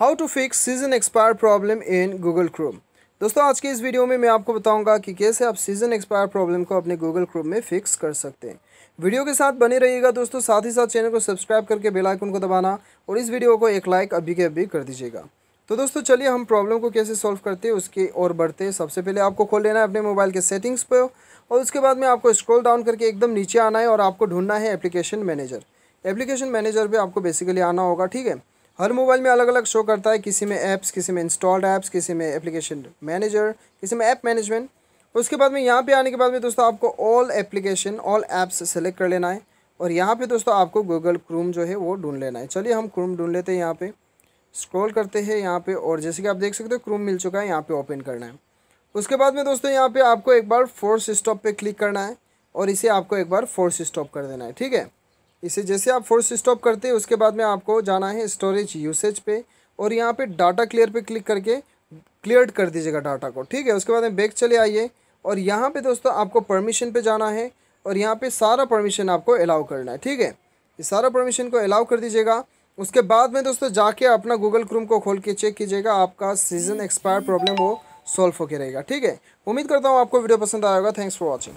how to fix session expire problem in Google Chrome दोस्तों आज के इस वीडियो में मैं आपको बताऊंगा कि कैसे आप सीज़न एक्सपायर प्रॉब्लम को अपने गूगल क्रोम में फिक्स कर सकते हैं वीडियो के साथ बने रहिएगा दोस्तों साथ ही साथ चैनल को सब्सक्राइब करके बेल आइकन को दबाना और इस वीडियो को एक लाइक अभी के अभी कर दीजिएगा तो दोस्तों चलिए हम प्रॉब्लम को कैसे सॉल्व करते हैं उसके और बढ़ते हैं सबसे पहले आपको खोल लेना है अपने मोबाइल के सेटिंग्स पर और उसके बाद में आपको स्क्रॉल डाउन करके एकदम नीचे आना है और आपको ढूंढना है एप्लीकेशन मैनेजर एप्लीकेशन मैनेजर पर आपको बेसिकली आना होगा ठीक है हर मोबाइल में अलग अलग शो करता है किसी में ऐप्स किसी में इंस्टॉल्ड ऐप्स किसी में एप्लीकेशन मैनेजर किसी में ऐप मैनेजमेंट उसके बाद में यहाँ पे आने के बाद में दोस्तों आपको all application all apps select कर लेना है और यहाँ पे दोस्तों आपको गूगल क्रूम जो है वो ढूंढ लेना है चलिए हम क्रूम ढूंढ लेते हैं यहाँ पे स्क्रॉल करते हैं यहाँ पे और जैसे कि आप देख सकते हो क्रूम मिल चुका है यहाँ पे ओपन करना है उसके बाद में दोस्तों यहाँ पर आपको एक बार फोर्स स्टॉप पर क्लिक करना है और इसे आपको एक बार फोर्स स्टॉप कर देना है ठीक है इसे जैसे आप फोर्स स्टॉप करते हैं उसके बाद में आपको जाना है स्टोरेज यूसेज पे और यहाँ पे डाटा क्लियर पे क्लिक करके क्लियर कर दीजिएगा डाटा को ठीक है उसके बाद में बैक चले आइए और यहाँ पे दोस्तों आपको परमिशन पे जाना है और यहाँ पे सारा परमिशन आपको अलाउ करना है ठीक है इस सारा परमिशन को अलाउ कर दीजिएगा उसके बाद में दोस्तों जाके अपना गूगल क्रूम को खोल के चेक कीजिएगा आपका सीजन एक्सपायर प्रॉब्लम वो सॉल्व होकर रहेगा ठीक है उम्मीद करता हूँ आपको वीडियो पसंद आएगा थैंक्स फॉर वॉचिंग